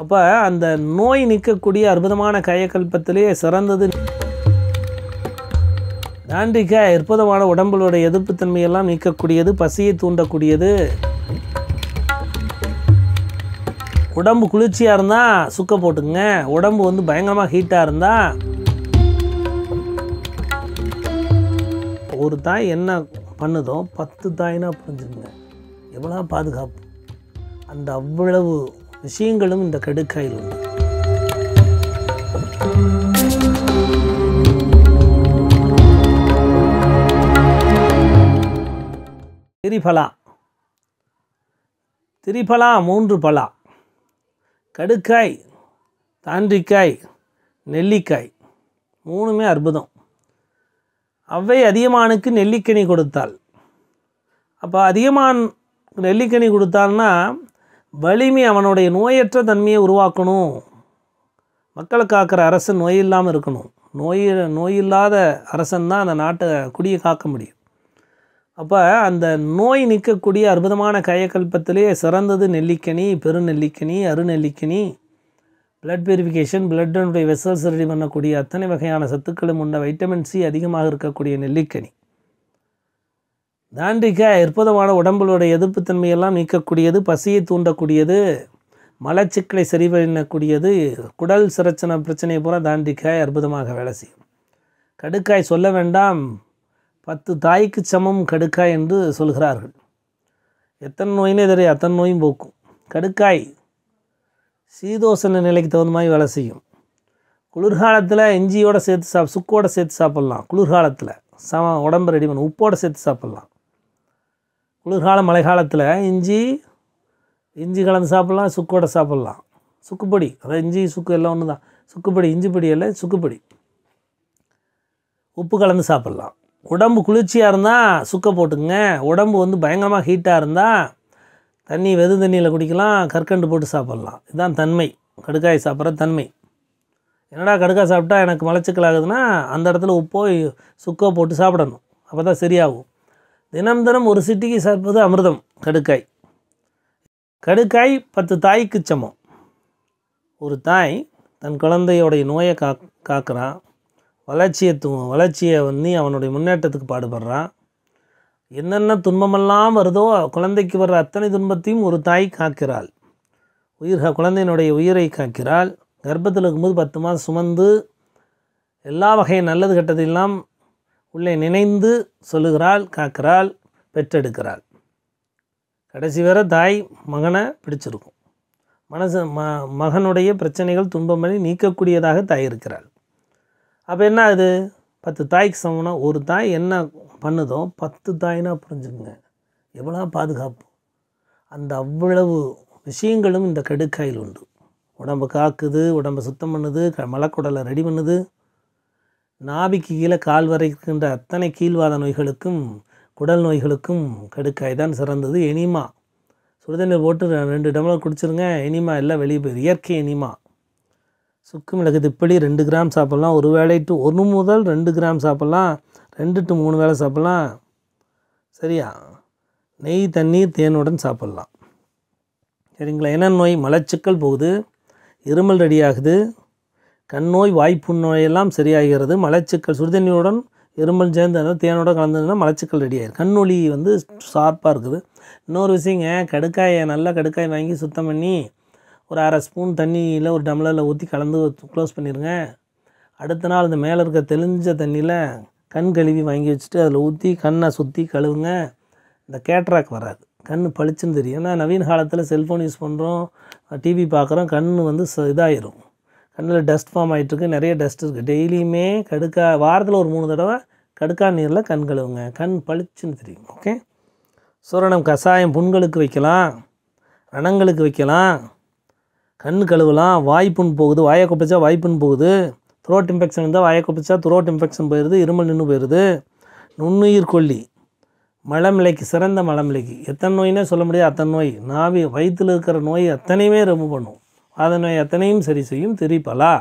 அப்போ அந்த நோய் நிற்கக்கூடிய அற்புதமான கயக்கல்பத்திலேயே சிறந்தது ஆண்டிக்காய் அற்புதமான உடம்புகளோட எதிர்ப்புத்தன்மையெல்லாம் நிற்கக்கூடியது பசியை தூண்டக்கூடியது உடம்பு குளிர்ச்சியாக இருந்தால் சுக்க போட்டுங்க உடம்பு வந்து பயங்கரமாக ஹீட்டாக இருந்தால் ஒரு தாய் என்ன பண்ணுதோ பத்து தாய்னா புரிஞ்சுங்க எவ்வளோ பாதுகாப்பு அந்த அவ்வளவு விஷயங்களும் இந்த கடுக்காயில் உண்டு திரிபலா திரிபலா மூன்று பலா கடுக்காய் தாண்டிக்காய் நெல்லிக்காய் மூணுமே அற்புதம் அவை அதியமானுக்கு நெல்லிக்கனி கொடுத்தாள் அப்போ அதிகமான் நெல்லிக்கனி கொடுத்தாள்னா வலிமை அவனுடைய நோயற்ற தன்மையை உருவாக்கணும் மக்களை காக்கிற அரசு நோய் இல்லாமல் இருக்கணும் நோய் நோயில்லாத அரசன் தான் அந்த நாட்டை குடியை காக்க முடியும் அப்போ அந்த நோய் நிற்கக்கூடிய அற்புதமான கயக்கல்பத்திலே சிறந்தது நெல்லிக்கனி பெருநெல்லிக்கனி அருநெல்லிக்கனி பிளட் பியூரிஃபிகேஷன் பிளட்டனுடைய வெசல்ஸ் ரெடி பண்ணக்கூடிய அத்தனை வகையான சத்துக்களும் உண்ட வைட்டமின் சி அதிகமாக இருக்கக்கூடிய நெல்லிக்கனி தாண்டிக்காய் அற்புதமான உடம்புடைய எதிர்ப்புத்தன்மையெல்லாம் நீக்கக்கூடியது பசியை தூண்டக்கூடியது மலச்சிக்கலை சரி பண்ணக்கூடியது குடல் சிரச்சனை பிரச்சனை பூரா தாண்டிக்காய் அற்புதமாக வேலை செய்யும் கடுக்காய் சொல்ல வேண்டாம் பத்து தாய்க்கு சமம் கடுக்காய் என்று சொல்கிறார்கள் எத்தனை நோயினே தெரியும் அத்தனை நோயும் போக்கும் கடுக்காய் சீதோசன நிலைக்கு தகுந்த மாதிரி வேலை செய்யும் குளிர்காலத்தில் இஞ்சியோடு சேர்த்து சாப் சுக்கோடு சேர்த்து சாப்பிட்லாம் குளிர்காலத்தில் சம உடம்பு ரெடி பண்ணும் உப்போடு சேர்த்து சாப்பிட்லாம் குளிர்காலம் மழை காலத்தில் இஞ்சி இஞ்சி கலந்து சாப்பிட்லாம் சுக்கோட சாப்பிட்லாம் சுக்குப்பொடி அதாவது இஞ்சி சுக்கு எல்லாம் ஒன்று தான் சுக்குப்பொடி இஞ்சி பொடி எல்லாம் சுக்குப்பொடி உப்பு கலந்து சாப்பிட்லாம் உடம்பு குளிர்ச்சியாக இருந்தால் சுக்கை போட்டுக்குங்க உடம்பு வந்து பயங்கரமாக ஹீட்டாக இருந்தால் தண்ணி வெது தண்ணியில் குடிக்கலாம் கற்கண்டு போட்டு சாப்பிட்லாம் இதுதான் தன்மை கடுக்காய் சாப்பிட்ற தன்மை என்னடா கடுக்காய் சாப்பிட்டா எனக்கு மலச்சிக்கல் ஆகுதுன்னா அந்த இடத்துல உப்போ சுக்கோ போட்டு சாப்பிடணும் அப்போ தான் சரியாகும் தினம் தினம் ஒரு சிட்டிக்கு சேர்ப்பது அமிர்தம் கடுக்காய் கடுக்காய் பத்து தாய்க்கு சமம் ஒரு தாய் தன் குழந்தையோடைய நோயை கா காக்கிறான் வளர்ச்சியை தூ வளர்ச்சியை வந்து அவனுடைய முன்னேற்றத்துக்கு பாடுபடுறான் என்னென்ன துன்பமெல்லாம் வருதோ குழந்தைக்கு வர்ற அத்தனை துன்பத்தையும் ஒரு தாய் காக்கிறாள் உயிர் குழந்தையினுடைய உயிரை காக்கிறாள் கர்ப்பத்தில் இருக்கும்போது பத்து மாதம் சுமந்து எல்லா வகையும் நல்லது கெட்டதெல்லாம் உள்ளே நினைந்து சொல்லுகிறாள் காக்கிறாள் பெற்றெடுக்கிறாள் கடைசி வர தாய் மகனை பிடிச்சிருக்கும் மனசு ம மகனுடைய பிரச்சனைகள் துன்பமணி நீக்கக்கூடியதாக தாய் இருக்கிறாள் அப்போ என்ன அது பத்து தாய்க்கு சமம்னா ஒரு தாய் என்ன பண்ணுதோ பத்து தாய்னா புரிஞ்சுக்குங்க எவ்வளோ பாதுகாப்பு அந்த அவ்வளவு விஷயங்களும் இந்த கடுக்காயில் உண்டு உடம்பு காக்குது உடம்பை சுத்தம் பண்ணுது க மலக்குடலை ரெடி பண்ணுது நாபிக்கு கீழே கால் வரைக்கின்ற அத்தனை கீழ்வாத நோய்களுக்கும் குடல் நோய்களுக்கும் கடுக்காய் தான் சிறந்தது எனிமா சுடுதண்ணீர் போட்டு ரெண்டு டம்ளர் குடிச்சிருங்க எனிமா எல்லாம் வெளியே போய் இயற்கை எனிமா சுக்கு மிளகு திப்படி ரெண்டு கிராம் சாப்பிட்லாம் ஒரு வேளை டு ஒன்று முதல் ரெண்டு கிராம் சாப்பிட்லாம் ரெண்டு டு மூணு வேளை சாப்பிட்லாம் சரியா நெய் தண்ணீர் தேனுடன் சாப்பிட்லாம் சரிங்களா என்ன நோய் மலச்சிக்கல் போகுது இருமல் ரெடியாகுது கண்ணோய் வாய்ப்பு நோயெல்லாம் சரியாகிறது மலச்சிக்கல் சுடுதண்ணியுடன் எறும்பல் சேர்ந்து அந்த தேனோட கலந்ததுன்னா மலச்சிக்கல் ரெடி ஆயிடும் கண்ணொலி வந்து ஷார்ப்பாக இருக்குது இன்னொரு விஷயங்க கடுக்காயை நல்லா கடுக்காய் வாங்கி சுத்தம் பண்ணி ஒரு அரை ஸ்பூன் தண்ணியில் ஒரு டம்ளரில் ஊற்றி கலந்து க்ளோஸ் பண்ணிடுங்க அடுத்த நாள் இந்த மேலே இருக்க தெளிஞ்ச தண்ணியில் கண் கழுவி வாங்கி வச்சுட்டு அதில் ஊற்றி கண்ணை சுற்றி கழுவுங்க இந்த கேட்ராக் வராது கண் பளிச்சுன்னு தெரியும் ஏன்னா நவீன காலத்தில் செல்ஃபோன் யூஸ் பண்ணுறோம் டிவி பார்க்குறோம் கண் வந்து இதாயிரும் கண்ணில் டஸ்ட் ஃபார்ம் ஆகிட்டுருக்கு நிறைய டஸ்ட் இருக்குது டெய்லியுமே கடுக்கா வாரத்தில் ஒரு மூணு தடவை கடுக்கா நீரில் கண் கழுவுங்க கண் பளிச்சுன்னு தெரியும் ஓகே சூரணம் கஷாயம் புண்களுக்கு வைக்கலாம் ரணங்களுக்கு வைக்கலாம் கண் கழுவலாம் வாய்ப்புண் போகுது வாயை குப்பிச்சா வாய்ப்புண் போகுது த்ரோட் இன்ஃபெக்ஷன் இருந்தால் வாயை குப்பிச்சா த்ரோட் இன்ஃபெக்ஷன் போயிடுது இருமல் நின்று போயிடுது நுண்ணுயிர் கொல்லி மலமிலைக்கு சிறந்த மலமிலைக்கு எத்தனை நோயினே சொல்ல முடியாது அத்தனை நோய் நாவி வயிற்றில் இருக்கிற நோய் அத்தனையுமே ரொம்ப பண்ணும் அதனை எத்தனையும் சரி செய்யும் திரிபலா